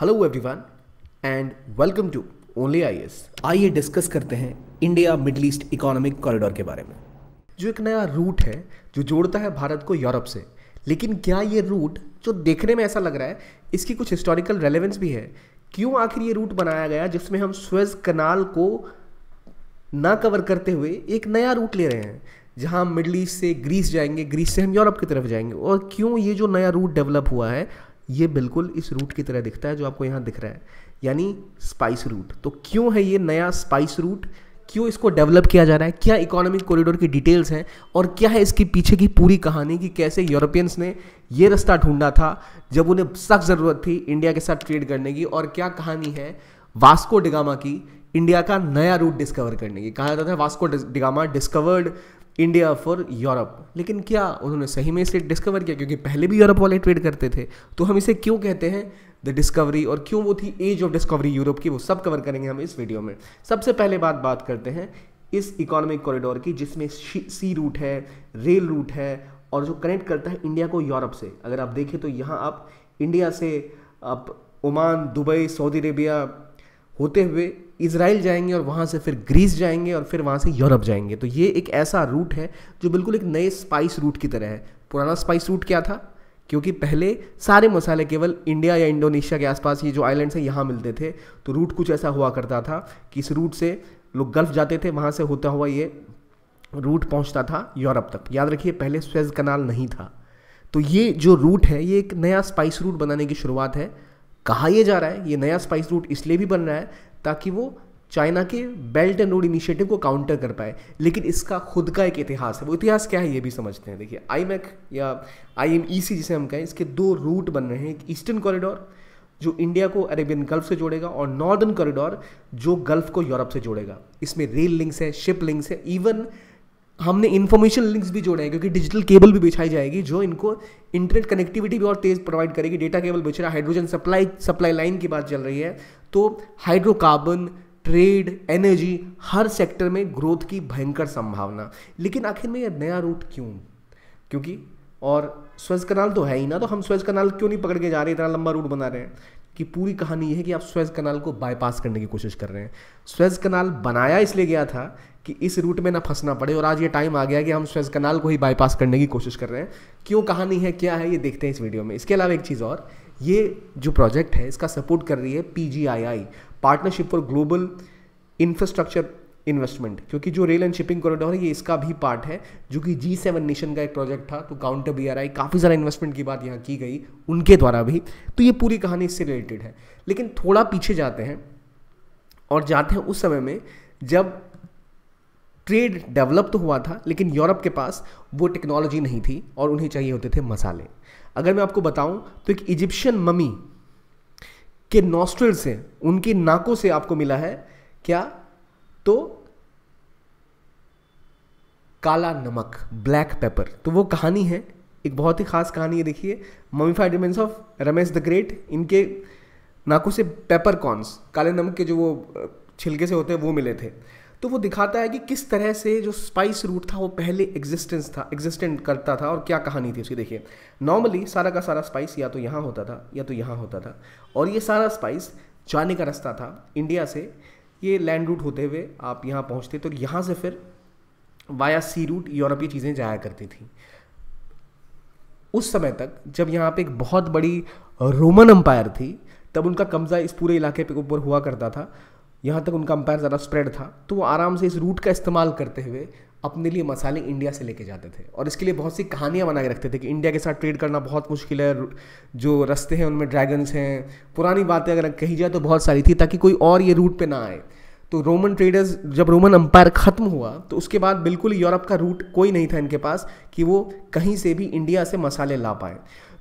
hello everyone and welcome to only I S आइए discuss करते हैं India Middle East economic corridor के बारे में जो एक नया रूट है जो जोड़ता है भारत को यूरोप से लेकिन क्या ये रूट जो देखने में ऐसा लग रहा है इसकी कुछ हिस्टोरिकल रेलेवेंस भी है क्यों आखिर ये रूट बनाया गया जिसमें हम स्वेज कनाल को ना कवर करते हुए एक नया रूट ले रहे हैं जहां हम मिडल ईस्ट से ग्रीस जाएंगे ग्रीस से हम यूरोप की तरफ जाएंगे और क्यों ये जो नया रूट डेवलप हुआ है ये बिल्कुल इस रूट की तरह दिखता है जो आपको यहाँ दिख रहा है यानी स्पाइस रूट तो क्यों है ये नया स्पाइस रूट क्यों इसको डेवलप किया जा रहा है क्या इकोनॉमिक कॉरिडोर की डिटेल्स हैं और क्या है इसके पीछे की पूरी कहानी कि कैसे यूरोपियंस ने ये रास्ता ढूंढा था जब उन्हें सख्त ज़रूरत थी इंडिया के साथ ट्रेड करने की और क्या कहानी है वास्को डिगामा की इंडिया का नया रूट डिस्कवर करने की कहा जाता है Vasco da Gama discovered India for Europe लेकिन क्या उन्होंने सही में इसे डिस्कवर किया क्योंकि पहले भी यूरोप वाले ट्रेड करते थे तो हम इसे क्यों कहते हैं द डिस्कवरी और क्यों वो थी एज ऑफ डिस्कवरी यूरोप की वो सब कवर करेंगे हम इस वीडियो में सबसे पहले बात बात करते हैं इस इकोनॉमिक कॉरिडोर की जिसमें सी रूट है रेल रूट है और जो कनेक्ट करता है इंडिया को यूरोप से अगर आप देखें तो यहाँ आप इंडिया से आप ओमान दुबई सऊदी अरेबिया होते हुए इसराइल जाएंगे और वहाँ से फिर ग्रीस जाएंगे और फिर वहाँ से यूरोप जाएंगे तो ये एक ऐसा रूट है जो बिल्कुल एक नए स्पाइस रूट की तरह है पुराना स्पाइस रूट क्या था क्योंकि पहले सारे मसाले केवल इंडिया या इंडोनेशिया के आसपास ये जो आइलैंड्स हैं यहाँ मिलते थे तो रूट कुछ ऐसा हुआ करता था कि इस रूट से लोग गल्फ जाते थे वहाँ से होता हुआ ये रूट पहुँचता था यूरोप तक याद रखिए पहले स्वेज कनाल नहीं था तो ये जो रूट है ये एक नया स्पाइस रूट बनाने की शुरुआत है कहा यह जा रहा है ये नया स्पाइस रूट इसलिए भी बन रहा है ताकि वो चाइना के बेल्ट एंड रोड इनिशिएटिव को काउंटर कर पाए लेकिन इसका खुद का एक इतिहास है वो इतिहास क्या है ये भी समझते हैं देखिए आई e या आई एम ई सी जिसे हम कहें इसके दो रूट बन रहे हैं एक ईस्टर्न कॉरिडोर जो इंडिया को अरेबियन गल्फ से जोड़ेगा और नॉर्दर्न कॉरिडोर जो गल्फ को यूरोप से जोड़ेगा इसमें रेल लिंक्स है शिप लिंक्स है इवन हमने इन्फॉर्मेशन लिंक्स भी जोड़े हैं क्योंकि डिजिटल केबल भी बिछाई जाएगी जो इनको इंटरनेट कनेक्टिविटी भी और तेज़ प्रोवाइड करेगी डेटा केबल बिछ रहा है हाइड्रोजन सप्लाई सप्लाई लाइन की बात चल रही है तो हाइड्रोकार्बन ट्रेड एनर्जी हर सेक्टर में ग्रोथ की भयंकर संभावना लेकिन आखिर में यह नया रूट क्यों क्योंकि और स्वेज कनाल तो है ही ना तो हम स्वेज कनाल क्यों नहीं पकड़ के जा रहे इतना लंबा रूट बना रहे हैं कि पूरी कहानी यह है कि आप स्वेज कनाल को बाईपास करने की कोशिश कर रहे हैं स्वेज कनाल बनाया इसलिए गया था कि इस रूट में ना फंसना पड़े और आज ये टाइम आ गया कि हम स्वेज कनाल को ही बाईपास करने की कोशिश कर रहे हैं क्यों कहानी है क्या है ये देखते हैं इस वीडियो में इसके अलावा एक चीज़ और ये जो प्रोजेक्ट है इसका सपोर्ट कर रही है P partnership for global infrastructure investment क्योंकि जो रेल एंड शिपिंग कॉरिडोर है ये इसका भी पार्ट है जो कि जी सेवन नेशन का एक प्रोजेक्ट था तो काउंटर बी आर आई काफ़ी सारा इन्वेस्टमेंट की बात यहाँ की गई उनके द्वारा भी तो ये पूरी कहानी इससे रिलेटेड है लेकिन थोड़ा पीछे जाते हैं और जाते हैं उस समय में जब ट्रेड डेवलप तो हुआ था लेकिन यूरोप के पास वो टेक्नोलॉजी नहीं थी और उन्हें चाहिए होते थे मसाले अगर मैं आपको बताऊं तो एक इजिप्शियन ममी के नॉस्ट्रल से उनकी नाकों से आपको मिला है क्या तो काला नमक ब्लैक पेपर तो वो कहानी है एक बहुत ही खास कहानी है देखिए mummified remains of Ramesses the Great इनके नाकों से पेपर कॉर्न्स काले नमक के जो वो छिलके से होते हैं वो मिले थे तो वो दिखाता है कि किस तरह से जो स्पाइस रूट था वो पहले एग्जिस्टेंस था एग्जिस्टेंट करता था और क्या कहानी थी उसकी देखिए नॉर्मली सारा का सारा स्पाइस या तो यहाँ होता था या तो यहाँ होता था और ये सारा स्पाइस जाने का रास्ता था इंडिया से ये लैंड रूट होते हुए आप यहाँ पहुँचते तो यहाँ से फिर वाया सी रूट यूरोपीय चीज़ें जाया करती थी उस समय तक जब यहाँ पे एक बहुत बड़ी रोमन अम्पायर थी तब उनका कब्जा इस पूरे इलाके पे ऊपर हुआ करता था यहाँ तक उनका अम्पायर ज़्यादा स्प्रेड था तो वो आराम से इस रूट का इस्तेमाल करते हुए अपने लिए मसाले इंडिया से लेके जाते थे और इसके लिए बहुत सी कहानियाँ बना के रखते थे कि इंडिया के साथ ट्रेड करना बहुत मुश्किल है जो रस्ते हैं उनमें ड्रैगन्स हैं पुरानी बातें अगर कही जाए तो बहुत सारी थी ताकि कोई और ये रूट पर ना आए तो रोमन ट्रेडर्स जब रोमन अंपायर ख़त्म हुआ तो उसके बाद बिल्कुल यूरोप का रूट कोई नहीं था इनके पास कि वो कहीं से भी इंडिया से मसाले ला पाए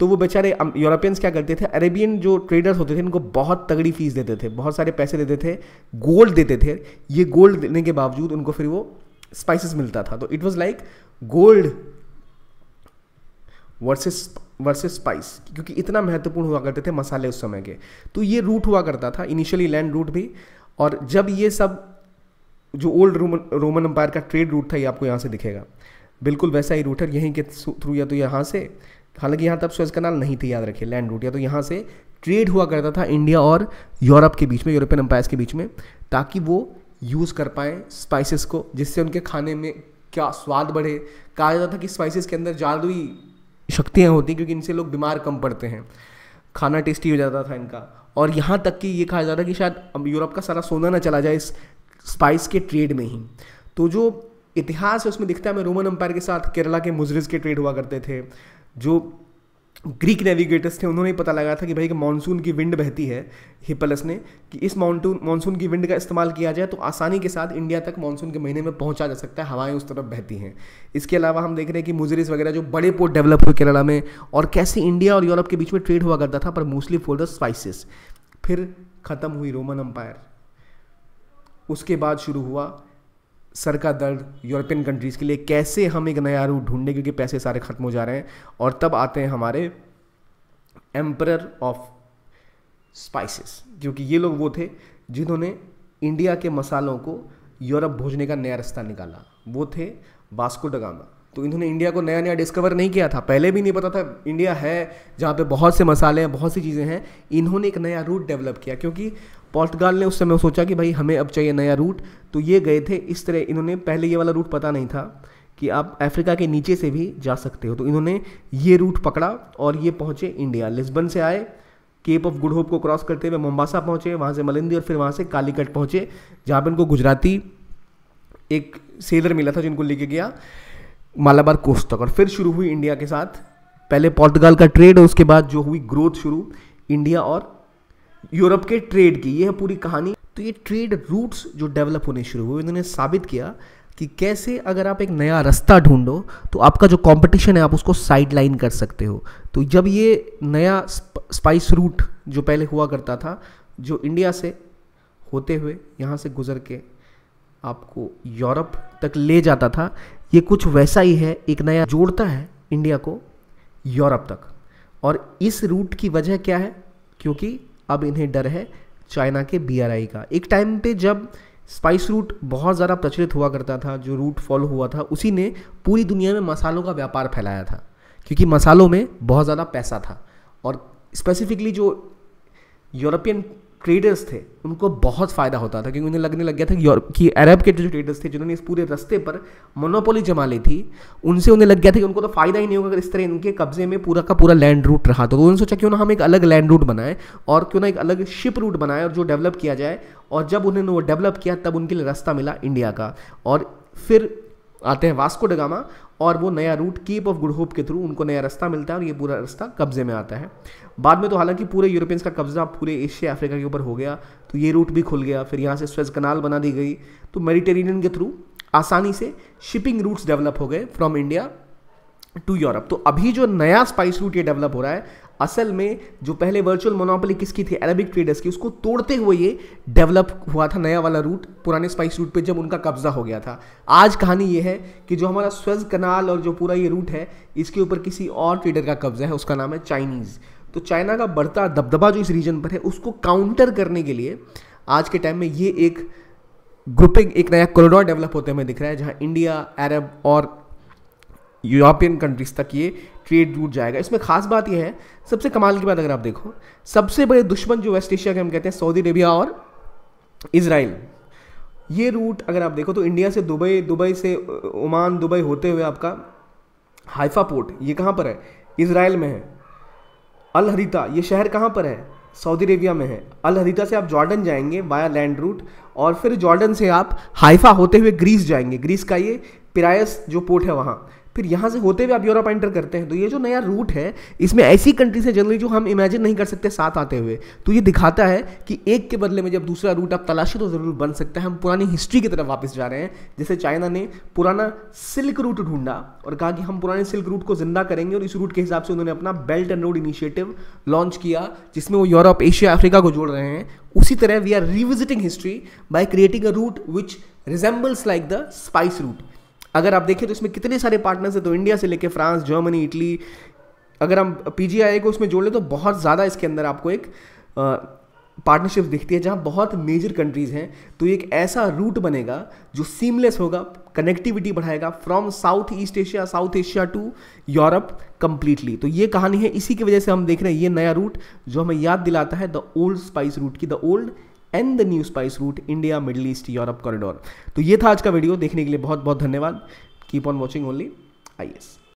तो वो बेचारे यूरोपियंस क्या करते थे अरेबियन जो ट्रेडर्स होते थे इनको बहुत तगड़ी फीस देते थे बहुत सारे पैसे देते थे गोल्ड देते थे ये गोल्ड देने के बावजूद उनको फिर वो स्पाइसेस मिलता था तो it was like gold versus versus spice क्योंकि इतना महत्वपूर्ण हुआ करते थे मसाले उस समय के तो ये रूट हुआ करता था इनिशियली लैंड रूट भी और जब ये सब जो ओल्ड रोमन रोमन अम्पायर का ट्रेड रूट था ये आपको यहाँ से दिखेगा बिल्कुल वैसा ही रूट है यहीं के थ्रू या तो यहाँ से हालांकि यहाँ तब स्वेज कनाल नहीं थी याद रखिए लैंड रूट या तो यहाँ से ट्रेड हुआ करता था इंडिया और यूरोप के बीच में यूरोपियन अम्पायर्स के बीच में ताकि वो यूज़ कर पाएँ स्पाइसेस को जिससे उनके खाने में क्या स्वाद बढ़े कहा जाता था कि स्पाइसेस के अंदर जादुई शक्तियाँ होती क्योंकि इनसे लोग बीमार कम पड़ते हैं खाना टेस्टी हो जाता था इनका और यहाँ तक कि ये कहा जा रहा है कि शायद यूरोप का सारा सोना ना चला जाए इस स्पाइस के ट्रेड में ही तो जो इतिहास है उसमें दिखता है मैं रोमन अम्पायर के साथ केरला के मुजरिज के ट्रेड हुआ करते थे जो ग्रीक नेविगेटर्स थे उन्होंने पता लगा था कि भाई मानसून की विंड बहती है हिपलस ने कि इस मानसून मानसून की विंड का इस्तेमाल किया जाए तो आसानी के साथ इंडिया तक मानसून के महीने में पहुंचा जा सकता है हवाएं उस तरफ बहती हैं इसके अलावा हम देख रहे हैं कि मुजरिस वगैरह जो बड़े पोर्ट डेवलप हुए केरला में और कैसे इंडिया और यूरोप के बीच में ट्रेड हुआ करता था पर मोस्टली फॉर द स्पाइसिस फिर ख़त्म हुई रोमन अम्पायर उसके बाद शुरू हुआ सर का दर्द यूरोपियन कंट्रीज़ के लिए कैसे हम एक नया रूट ढूंढने क्योंकि पैसे सारे ख़त्म हो जा रहे हैं और तब आते हैं हमारे एम्पर ऑफ स्पाइसेस जो कि ये लोग वो थे जिन्होंने इंडिया के मसालों को यूरोप भोजने का नया रास्ता निकाला वो थे वास्को डगामा तो इन्होंने इंडिया को नया नया डिस्कवर नहीं किया था पहले भी नहीं पता था इंडिया है जहाँ पे बहुत से मसाले हैं बहुत सी चीज़ें हैं इन्होंने एक नया रूट डेवलप किया क्योंकि पोर्तगाल ने उस समय सोचा कि भाई हमें अब चाहिए नया रूट तो ये गए थे इस तरह इन्होंने पहले ये वाला रूट पता नहीं था कि आप अफ्रीका के नीचे से भी जा सकते हो तो इन्होंने ये रूट पकड़ा और ये पहुँचे इंडिया लिस्बन से आए केप ऑफ गुड होप को क्रॉस करते हुए मोम्बासा पहुँचे वहाँ से मलिंदी और फिर वहाँ से कालीकट पहुँचे जहाँ पर इनको गुजराती एक सेलर मिला था जिनको लेके गया मालाबार कोस्ट तक और फिर शुरू हुई इंडिया के साथ पहले पोर्तगाल का ट्रेड और उसके बाद जो हुई ग्रोथ शुरू इंडिया और यूरोप के ट्रेड की ये है पूरी कहानी तो ये ट्रेड रूट्स जो डेवलप होने शुरू हुए इन्होंने साबित किया कि कैसे अगर आप एक नया रास्ता ढूंढो तो आपका जो कंपटीशन है आप उसको साइडलाइन कर सकते हो तो जब ये नया स्पाइस रूट जो पहले हुआ करता था जो इंडिया से होते हुए यहाँ से गुजर के आपको यूरोप तक ले जाता था ये कुछ वैसा ही है एक नया जोड़ता है इंडिया को यूरोप तक और इस रूट की वजह क्या है क्योंकि अब इन्हें डर है चाइना के बी का एक टाइम पे जब स्पाइस रूट बहुत ज़्यादा प्रचलित हुआ करता था जो रूट फॉलो हुआ था उसी ने पूरी दुनिया में मसालों का व्यापार फैलाया था क्योंकि मसालों में बहुत ज़्यादा पैसा था और स्पेसिफिकली जो यूरोपियन ट्रेडर्स थे उनको बहुत फ़ायदा होता था क्योंकि उन्हें लगने लग गया था कि यूरोप की अरब के जो ट्रेडर्स थे जिन्होंने इस पूरे रस्ते पर मोनोपोली जमा ली थी उनसे उन्हें लग गया था कि उनको तो फ़ायदा ही नहीं होगा अगर इस तरह इनके कब्जे में पूरा का पूरा लैंड रूट रहा तो उन्होंने सोचा क्यों ना हम एक अलग लैंड रूट बनाएं और क्यों ना एक अलग शिप रूट बनाएं और जो डेवलप किया जाए और जब उन्होंने वो डेवलप किया तब उनके लिए रास्ता मिला इंडिया का और फिर आते हैं वास्को डगामा और वो नया route Cape of Good Hope के थ्रू उनको नया रास्ता मिलता है और ये पूरा रास्ता कब्जे में आता है बाद में तो हालांकि पूरे यूरोपियंस का कब्जा पूरे एशिया अफ्रीका के ऊपर हो गया तो ये रूट भी खुल गया फिर यहाँ से स्वेज कनाल बना दी गई तो मेडिटेरेनियन के थ्रू आसानी से शिपिंग रूट्स डेवलप हो गए फ्रॉम इंडिया टू यूरोप तो अभी जो नया स्पाइस रूट ये डेवलप हो रहा है असल में जो पहले वर्चुअल मोनोपोली किसकी थी अरबिक ट्रेडर्स की उसको तोड़ते हुए ये डेवलप हुआ था नया वाला रूट पुराने स्पाइस रूट पे जब उनका कब्जा हो गया था आज कहानी ये है कि जो हमारा स्वेज कनाल और जो पूरा ये रूट है इसके ऊपर किसी और ट्रेडर का कब्जा है उसका नाम है चाइनीज़ तो चाइना का बढ़ता दबदबा जो इस रीजन पर है उसको काउंटर करने के लिए आज के टाइम में ये एक ग्रुपिंग एक नया कॉरिडोर डेवलप होते हुए दिख रहा है जहाँ इंडिया अरब और यूरोपियन कंट्रीज तक ये ट्रेड रूट जाएगा इसमें खास बात यह है सबसे कमाल की बात अगर आप देखो सबसे बड़े दुश्मन जो वेस्ट एशिया के हम कहते हैं सऊदी अरेबिया और इसराइल ये रूट अगर आप देखो तो इंडिया से दुबई दुबई से ओमान दुबई होते हुए आपका हाइफा पोर्ट ये कहाँ पर है इसराइल में है अल हरीता ये शहर कहाँ पर है सऊदी अरेबिया में है अल हरीता से आप जॉर्डन जाएंगे वाया लैंड रूट और फिर जॉर्डन से आप हाइफा होते हुए ग्रीस जाएंगे ग्रीस का ये पिरायस जो पोर्ट है वहाँ फिर यहां से होते हुए आप यूरोप एंटर करते हैं तो ये जो नया रूट है इसमें ऐसी कंट्रीज है जनरली जो हम इमेजिन नहीं कर सकते साथ आते हुए तो ये दिखाता है कि एक के बदले में जब दूसरा रूट आप तलाशे तो ज़रूर बन सकता है हम पुरानी हिस्ट्री की तरफ वापस जा रहे हैं जैसे चाइना ने पुराना सिल्क रूट ढूंढा और कहा कि हम पुराने सिल्क रूट को जिंदा करेंगे और इस रूट के हिसाब से उन्होंने अपना belt and road initiative launch किया जिसमें वो यूरोप एशिया अफ्रीका को जोड़ रहे हैं उसी तरह we are revisiting history by creating a route which resembles like the spice route अगर आप देखें तो इसमें कितने सारे पार्टनर्स हैं तो इंडिया से लेकर फ्रांस जर्मनी इटली अगर हम पी को उसमें जोड़ लें तो बहुत ज़्यादा इसके अंदर आपको एक पार्टनरशिप दिखती है जहाँ बहुत मेजर कंट्रीज़ हैं तो एक ऐसा रूट बनेगा जो सीमलेस होगा कनेक्टिविटी बढ़ाएगा from South East Asia South Asia to Europe completely तो ये कहानी है इसी की वजह से हम देख रहे हैं ये नया रूट जो हमें याद दिलाता है द ओल्ड स्पाइस रूट की the old and the new spice route India Middle East Europe corridor तो ये था आज का वीडियो देखने के लिए बहुत बहुत धन्यवाद keep on watching only I S